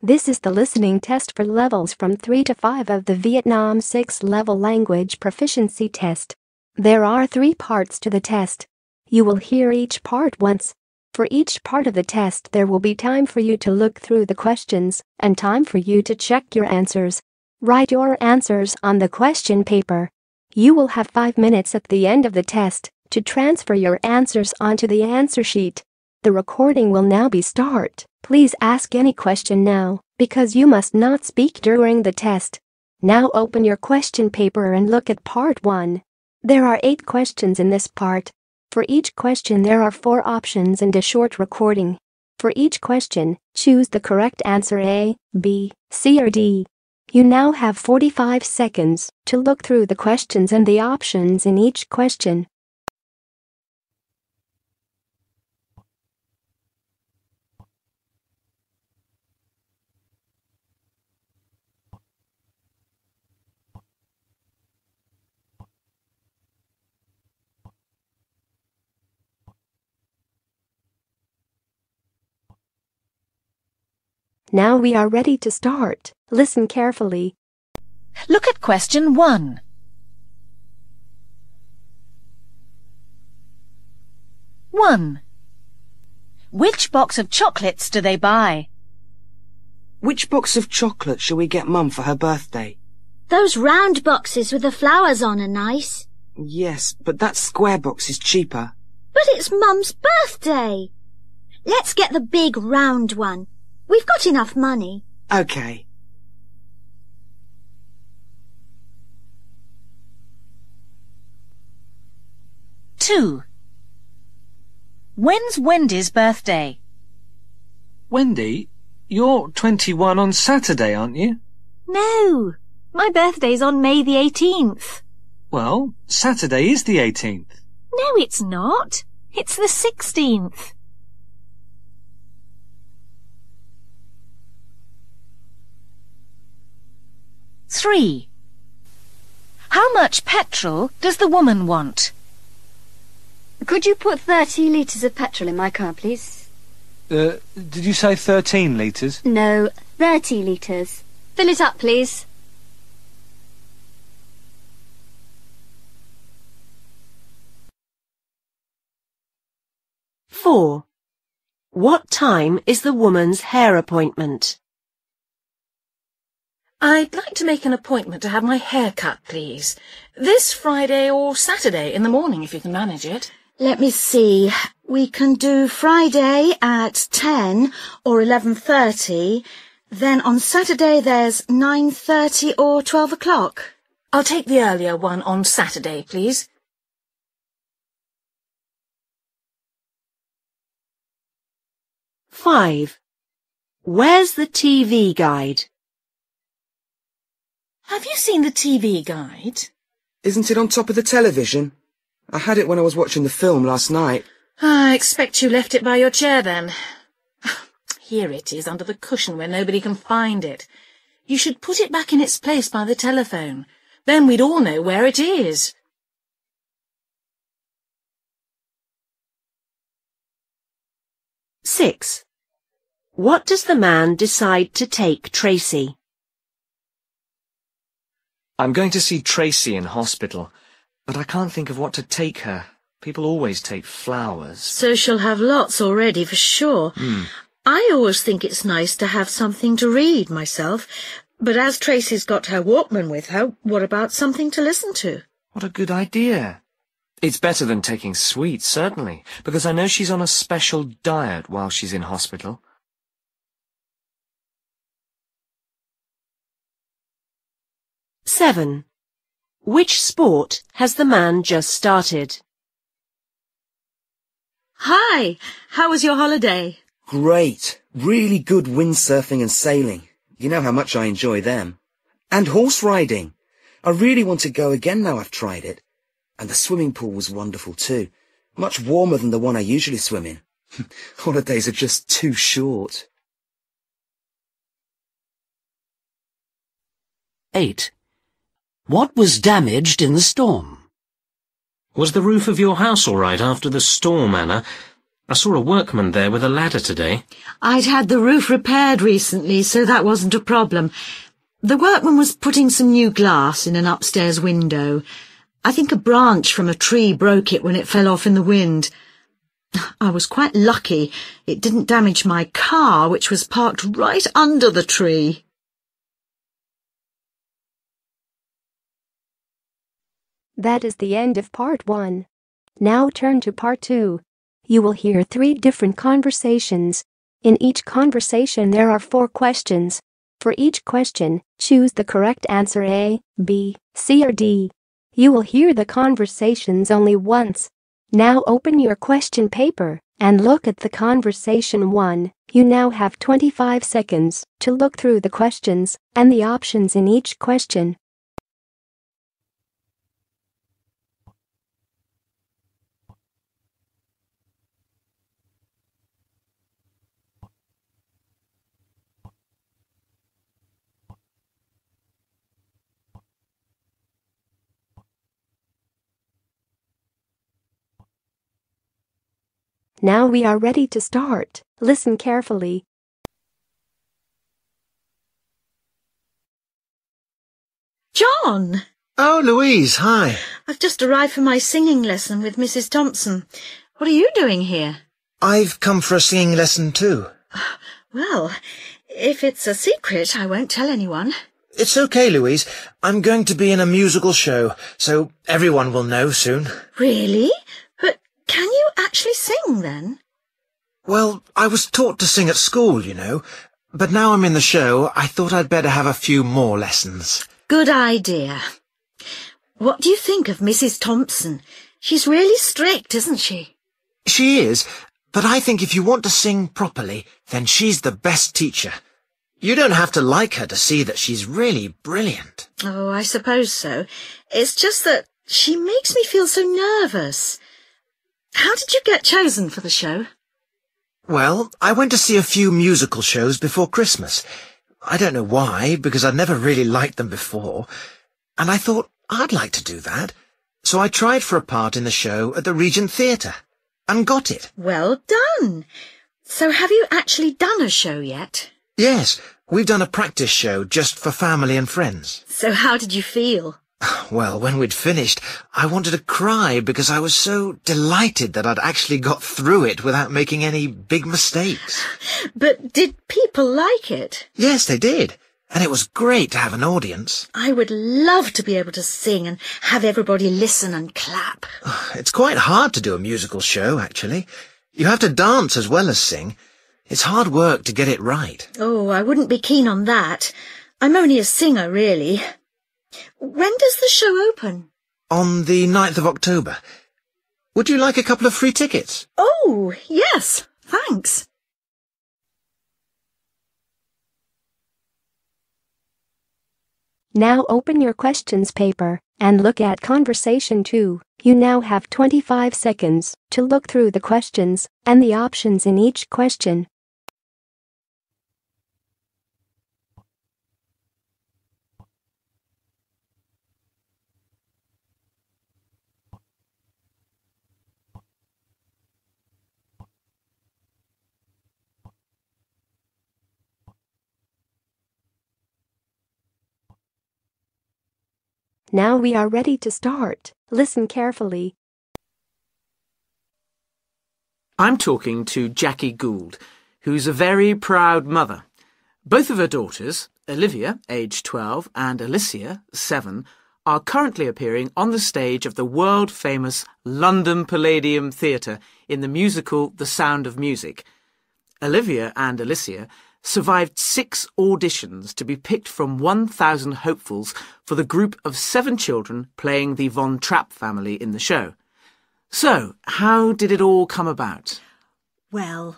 This is the listening test for levels from 3 to 5 of the Vietnam 6-level language proficiency test. There are three parts to the test. You will hear each part once. For each part of the test there will be time for you to look through the questions and time for you to check your answers. Write your answers on the question paper. You will have 5 minutes at the end of the test to transfer your answers onto the answer sheet. The recording will now be start. Please ask any question now, because you must not speak during the test. Now open your question paper and look at part 1. There are 8 questions in this part. For each question there are 4 options and a short recording. For each question, choose the correct answer A, B, C or D. You now have 45 seconds to look through the questions and the options in each question. Now we are ready to start. Listen carefully. Look at question 1. One. Which box of chocolates do they buy? Which box of chocolate shall we get Mum for her birthday? Those round boxes with the flowers on are nice. Yes, but that square box is cheaper. But it's Mum's birthday. Let's get the big round one. We've got enough money. Okay. Two. When's Wendy's birthday? Wendy, you're 21 on Saturday, aren't you? No. My birthday's on May the 18th. Well, Saturday is the 18th. No, it's not. It's the 16th. 3. How much petrol does the woman want? Could you put 30 litres of petrol in my car, please? Uh, did you say 13 litres? No, 30 litres. Fill it up, please. Four. What time is the woman's hair appointment? I'd like to make an appointment to have my hair cut, please. This Friday or Saturday in the morning, if you can manage it. Let me see. We can do Friday at 10 or 11.30. Then on Saturday there's 9.30 or 12 o'clock. I'll take the earlier one on Saturday, please. Five. Where's the TV guide? Have you seen the TV guide? Isn't it on top of the television? I had it when I was watching the film last night. Ah, I expect you left it by your chair, then. Here it is, under the cushion where nobody can find it. You should put it back in its place by the telephone. Then we'd all know where it is. Six. What does the man decide to take Tracy? I'm going to see Tracy in hospital, but I can't think of what to take her. People always take flowers. So she'll have lots already, for sure. Mm. I always think it's nice to have something to read myself, but as Tracy's got her Walkman with her, what about something to listen to? What a good idea. It's better than taking sweets, certainly, because I know she's on a special diet while she's in hospital. 7. Which sport has the man just started? Hi, how was your holiday? Great. Really good windsurfing and sailing. You know how much I enjoy them. And horse riding. I really want to go again now I've tried it. And the swimming pool was wonderful too. Much warmer than the one I usually swim in. Holidays are just too short. 8. What was damaged in the storm? Was the roof of your house all right after the storm, Anna? I saw a workman there with a ladder today. I'd had the roof repaired recently, so that wasn't a problem. The workman was putting some new glass in an upstairs window. I think a branch from a tree broke it when it fell off in the wind. I was quite lucky. It didn't damage my car, which was parked right under the tree. That is the end of part 1. Now turn to part 2. You will hear three different conversations. In each conversation there are four questions. For each question, choose the correct answer A, B, C or D. You will hear the conversations only once. Now open your question paper and look at the conversation 1. You now have 25 seconds to look through the questions and the options in each question. Now we are ready to start. Listen carefully. John! Oh, Louise, hi. I've just arrived for my singing lesson with Mrs. Thompson. What are you doing here? I've come for a singing lesson too. Well, if it's a secret, I won't tell anyone. It's okay, Louise. I'm going to be in a musical show, so everyone will know soon. Really? Can you actually sing, then? Well, I was taught to sing at school, you know, but now I'm in the show, I thought I'd better have a few more lessons. Good idea. What do you think of Mrs. Thompson? She's really strict, isn't she? She is, but I think if you want to sing properly, then she's the best teacher. You don't have to like her to see that she's really brilliant. Oh, I suppose so. It's just that she makes me feel so nervous. How did you get chosen for the show? Well, I went to see a few musical shows before Christmas. I don't know why, because I'd never really liked them before. And I thought, I'd like to do that. So I tried for a part in the show at the Regent Theatre and got it. Well done. So have you actually done a show yet? Yes, we've done a practice show just for family and friends. So how did you feel? Well, when we'd finished, I wanted to cry because I was so delighted that I'd actually got through it without making any big mistakes. But did people like it? Yes, they did. And it was great to have an audience. I would love to be able to sing and have everybody listen and clap. It's quite hard to do a musical show, actually. You have to dance as well as sing. It's hard work to get it right. Oh, I wouldn't be keen on that. I'm only a singer, really. When does the show open? On the 9th of October. Would you like a couple of free tickets? Oh, yes, thanks. Now open your questions paper and look at conversation 2. You now have 25 seconds to look through the questions and the options in each question. Now we are ready to start. Listen carefully. I'm talking to Jackie Gould, who's a very proud mother. Both of her daughters, Olivia, age 12, and Alicia, 7, are currently appearing on the stage of the world-famous London Palladium Theatre in the musical The Sound of Music. Olivia and Alicia survived six auditions to be picked from 1,000 hopefuls for the group of seven children playing the Von Trapp family in the show. So, how did it all come about? Well,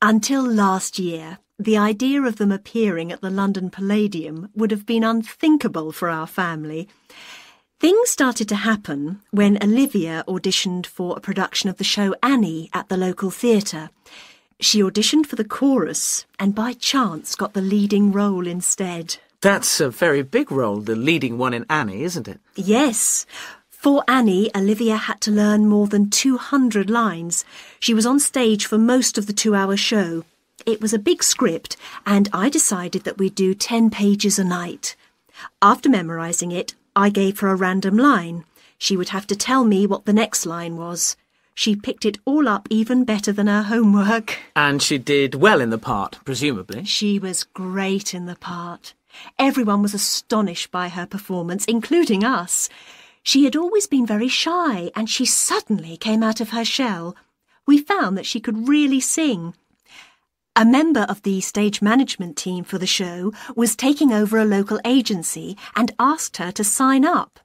until last year, the idea of them appearing at the London Palladium would have been unthinkable for our family. Things started to happen when Olivia auditioned for a production of the show Annie at the local theatre. She auditioned for the chorus and by chance got the leading role instead. That's a very big role, the leading one in Annie, isn't it? Yes. For Annie, Olivia had to learn more than 200 lines. She was on stage for most of the two hour show. It was a big script, and I decided that we'd do 10 pages a night. After memorising it, I gave her a random line. She would have to tell me what the next line was. She picked it all up even better than her homework. And she did well in the part, presumably. She was great in the part. Everyone was astonished by her performance, including us. She had always been very shy, and she suddenly came out of her shell. We found that she could really sing. A member of the stage management team for the show was taking over a local agency and asked her to sign up.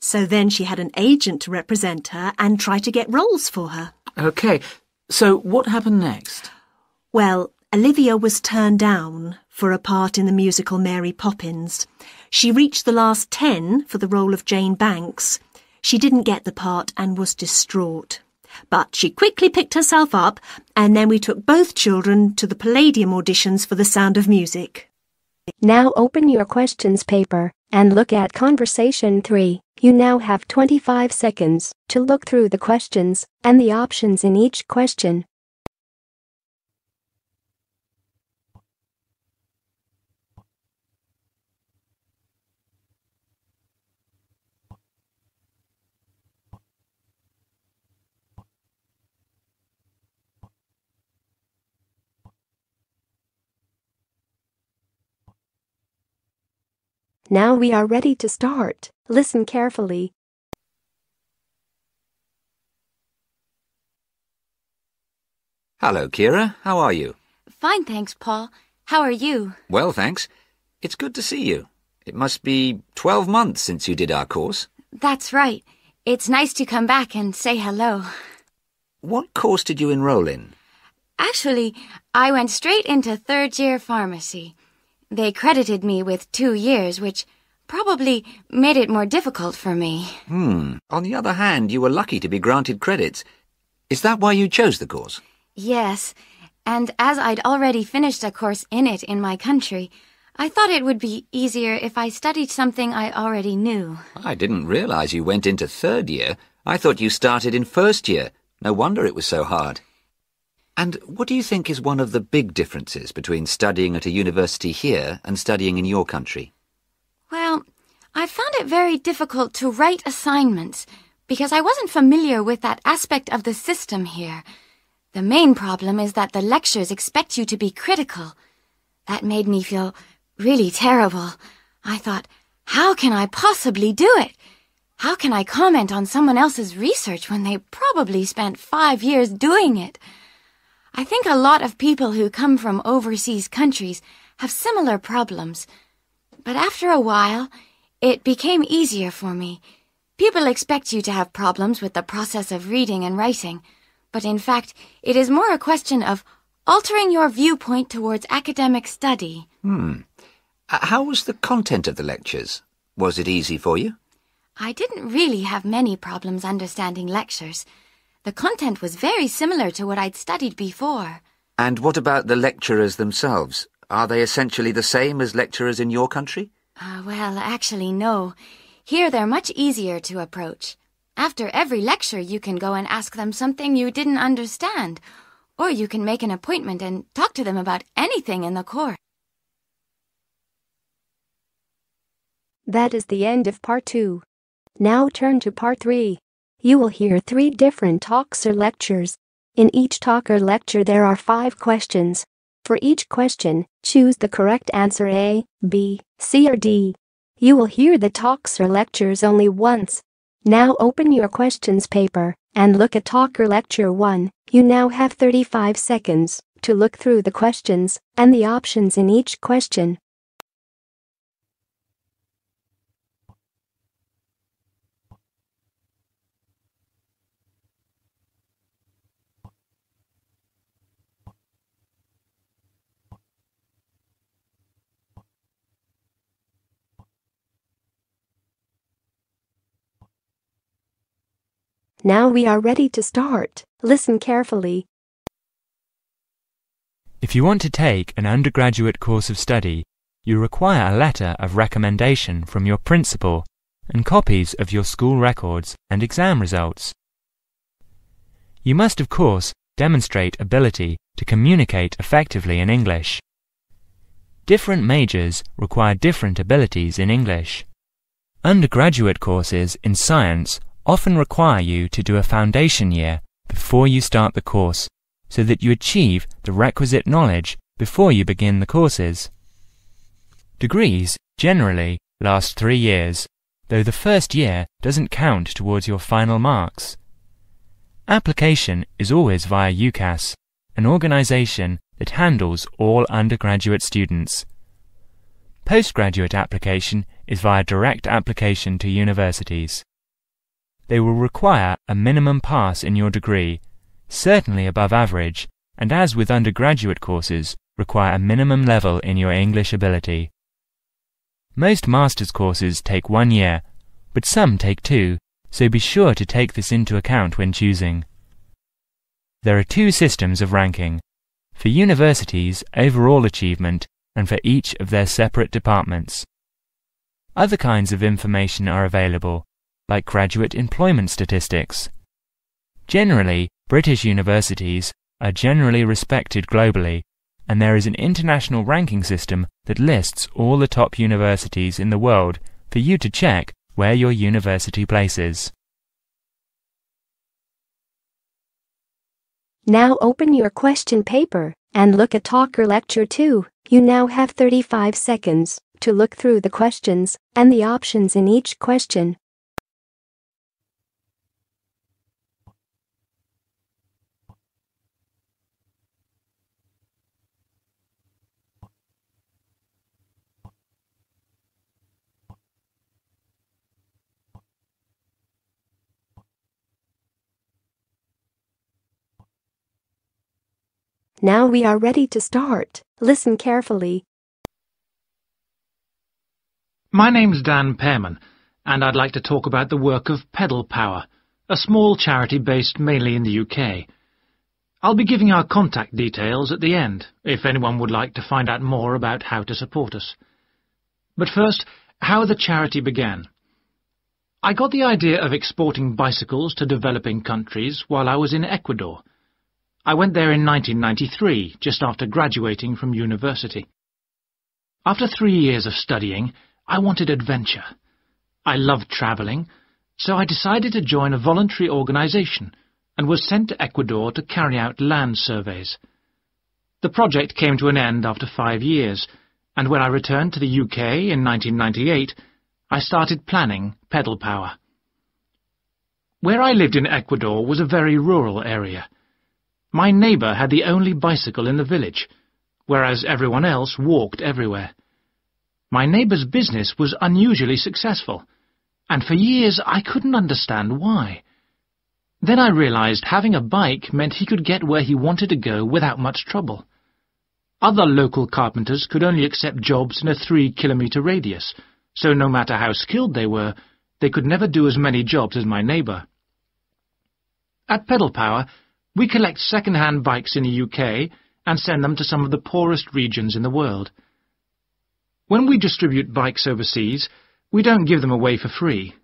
So then she had an agent to represent her and try to get roles for her. OK. So what happened next? Well, Olivia was turned down for a part in the musical Mary Poppins. She reached the last ten for the role of Jane Banks. She didn't get the part and was distraught. But she quickly picked herself up, and then we took both children to the Palladium auditions for The Sound of Music. Now open your questions paper and look at conversation 3. You now have 25 seconds to look through the questions and the options in each question Now we are ready to start. Listen carefully. Hello, Kira. How are you? Fine, thanks, Paul. How are you? Well, thanks. It's good to see you. It must be 12 months since you did our course. That's right. It's nice to come back and say hello. What course did you enroll in? Actually, I went straight into third year pharmacy. They credited me with two years, which probably made it more difficult for me. Hmm. On the other hand, you were lucky to be granted credits. Is that why you chose the course? Yes. And as I'd already finished a course in it in my country, I thought it would be easier if I studied something I already knew. I didn't realize you went into third year. I thought you started in first year. No wonder it was so hard. And what do you think is one of the big differences between studying at a university here and studying in your country? Well, I found it very difficult to write assignments because I wasn't familiar with that aspect of the system here. The main problem is that the lectures expect you to be critical. That made me feel really terrible. I thought, how can I possibly do it? How can I comment on someone else's research when they probably spent five years doing it? I think a lot of people who come from overseas countries have similar problems. But after a while, it became easier for me. People expect you to have problems with the process of reading and writing, but in fact, it is more a question of altering your viewpoint towards academic study. Hmm. Uh, how was the content of the lectures? Was it easy for you? I didn't really have many problems understanding lectures. The content was very similar to what I'd studied before. And what about the lecturers themselves? Are they essentially the same as lecturers in your country? Uh, well, actually, no. Here they're much easier to approach. After every lecture, you can go and ask them something you didn't understand, or you can make an appointment and talk to them about anything in the course. That is the end of part two. Now turn to part three you will hear three different talks or lectures. In each talk or lecture there are five questions. For each question, choose the correct answer A, B, C or D. You will hear the talks or lectures only once. Now open your questions paper and look at talk or lecture 1. You now have 35 seconds to look through the questions and the options in each question. Now we are ready to start. Listen carefully. If you want to take an undergraduate course of study, you require a letter of recommendation from your principal and copies of your school records and exam results. You must, of course, demonstrate ability to communicate effectively in English. Different majors require different abilities in English. Undergraduate courses in science often require you to do a foundation year before you start the course so that you achieve the requisite knowledge before you begin the courses. Degrees generally last three years, though the first year doesn't count towards your final marks. Application is always via UCAS, an organization that handles all undergraduate students. Postgraduate application is via direct application to universities they will require a minimum pass in your degree, certainly above average, and as with undergraduate courses, require a minimum level in your English ability. Most master's courses take one year, but some take two, so be sure to take this into account when choosing. There are two systems of ranking for universities, overall achievement, and for each of their separate departments. Other kinds of information are available, like graduate employment statistics. Generally, British universities are generally respected globally, and there is an international ranking system that lists all the top universities in the world for you to check where your university places. Now open your question paper and look at Talker Lecture 2. You now have 35 seconds to look through the questions and the options in each question. Now we are ready to start. Listen carefully. My name's Dan Pearman, and I'd like to talk about the work of Pedal Power, a small charity based mainly in the UK. I'll be giving our contact details at the end, if anyone would like to find out more about how to support us. But first, how the charity began. I got the idea of exporting bicycles to developing countries while I was in Ecuador – I went there in 1993, just after graduating from university. After three years of studying, I wanted adventure. I loved travelling, so I decided to join a voluntary organisation and was sent to Ecuador to carry out land surveys. The project came to an end after five years, and when I returned to the UK in 1998, I started planning pedal power. Where I lived in Ecuador was a very rural area. My neighbour had the only bicycle in the village, whereas everyone else walked everywhere. My neighbour's business was unusually successful, and for years I couldn't understand why. Then I realized having a bike meant he could get where he wanted to go without much trouble. Other local carpenters could only accept jobs in a three-kilometre radius, so no matter how skilled they were, they could never do as many jobs as my neighbour. At Pedal Power, we collect second-hand bikes in the UK and send them to some of the poorest regions in the world. When we distribute bikes overseas, we don't give them away for free.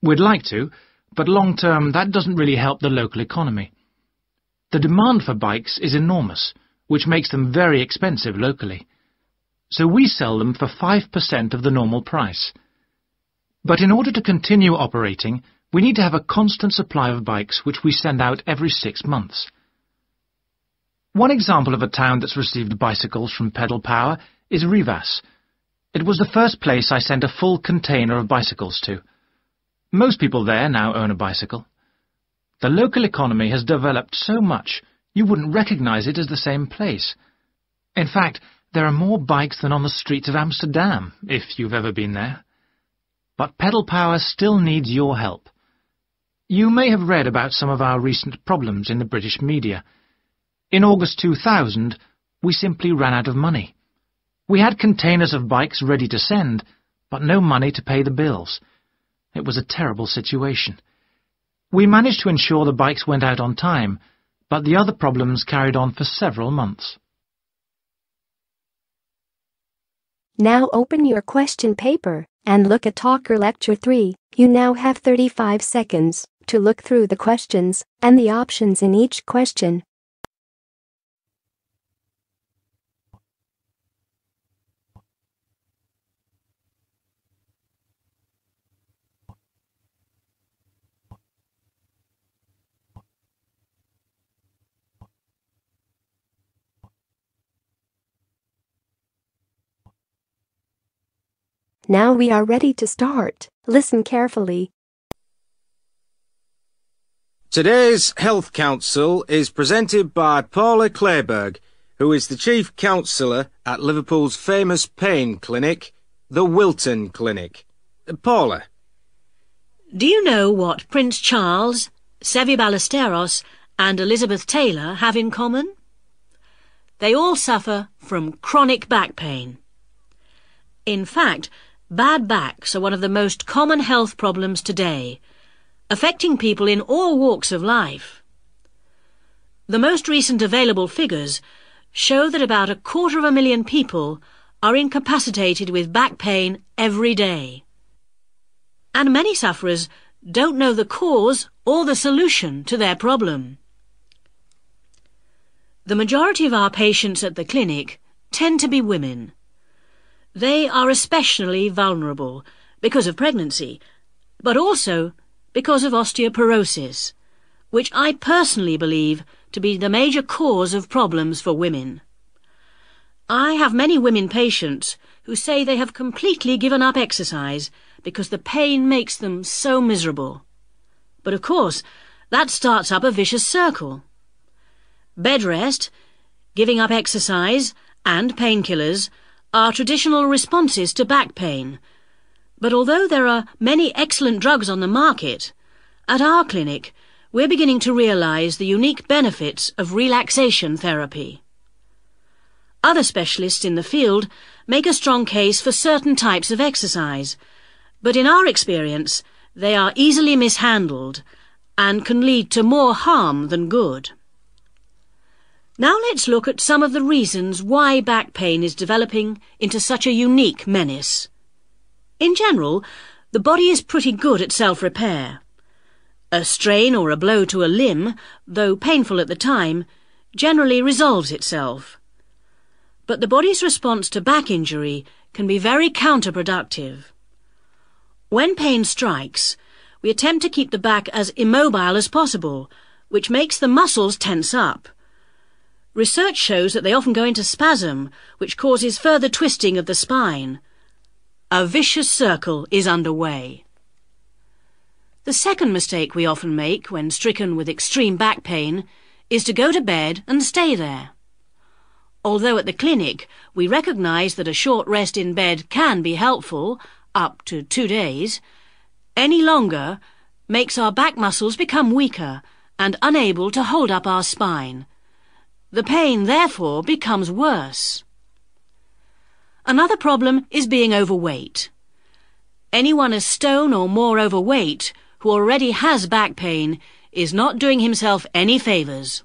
We'd like to, but long-term that doesn't really help the local economy. The demand for bikes is enormous, which makes them very expensive locally. So we sell them for 5% of the normal price. But in order to continue operating, we need to have a constant supply of bikes which we send out every six months. One example of a town that's received bicycles from pedal power is Rivas. It was the first place I sent a full container of bicycles to. Most people there now own a bicycle. The local economy has developed so much you wouldn't recognize it as the same place. In fact, there are more bikes than on the streets of Amsterdam, if you've ever been there. But pedal power still needs your help. You may have read about some of our recent problems in the British media. In August 2000, we simply ran out of money. We had containers of bikes ready to send, but no money to pay the bills. It was a terrible situation. We managed to ensure the bikes went out on time, but the other problems carried on for several months. Now open your question paper and look at Talker Lecture 3. You now have 35 seconds to look through the questions and the options in each question. Now we are ready to start. Listen carefully Today's Health Council is presented by Paula Clayberg, who is the Chief Counsellor at Liverpool's famous pain clinic, the Wilton Clinic. Uh, Paula. Do you know what Prince Charles, Sevi Ballesteros, and Elizabeth Taylor have in common? They all suffer from chronic back pain. In fact, bad backs are one of the most common health problems today – affecting people in all walks of life. The most recent available figures show that about a quarter of a million people are incapacitated with back pain every day. And many sufferers don't know the cause or the solution to their problem. The majority of our patients at the clinic tend to be women. They are especially vulnerable because of pregnancy, but also because of osteoporosis, which I personally believe to be the major cause of problems for women. I have many women patients who say they have completely given up exercise because the pain makes them so miserable. But of course, that starts up a vicious circle. Bed rest, giving up exercise, and painkillers are traditional responses to back pain, but although there are many excellent drugs on the market, at our clinic, we're beginning to realize the unique benefits of relaxation therapy. Other specialists in the field make a strong case for certain types of exercise, but in our experience, they are easily mishandled and can lead to more harm than good. Now let's look at some of the reasons why back pain is developing into such a unique menace. In general, the body is pretty good at self-repair. A strain or a blow to a limb, though painful at the time, generally resolves itself. But the body's response to back injury can be very counterproductive. When pain strikes, we attempt to keep the back as immobile as possible, which makes the muscles tense up. Research shows that they often go into spasm, which causes further twisting of the spine. A vicious circle is underway. The second mistake we often make when stricken with extreme back pain is to go to bed and stay there. Although at the clinic we recognise that a short rest in bed can be helpful, up to two days, any longer makes our back muscles become weaker and unable to hold up our spine. The pain, therefore, becomes worse. Another problem is being overweight. Anyone a stone or more overweight who already has back pain is not doing himself any favours.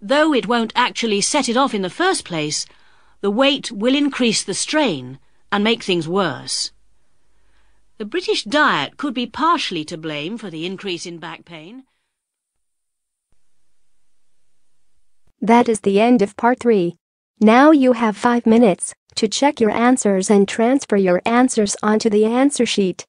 Though it won't actually set it off in the first place, the weight will increase the strain and make things worse. The British diet could be partially to blame for the increase in back pain. That is the end of part 3. Now you have 5 minutes to check your answers and transfer your answers onto the answer sheet.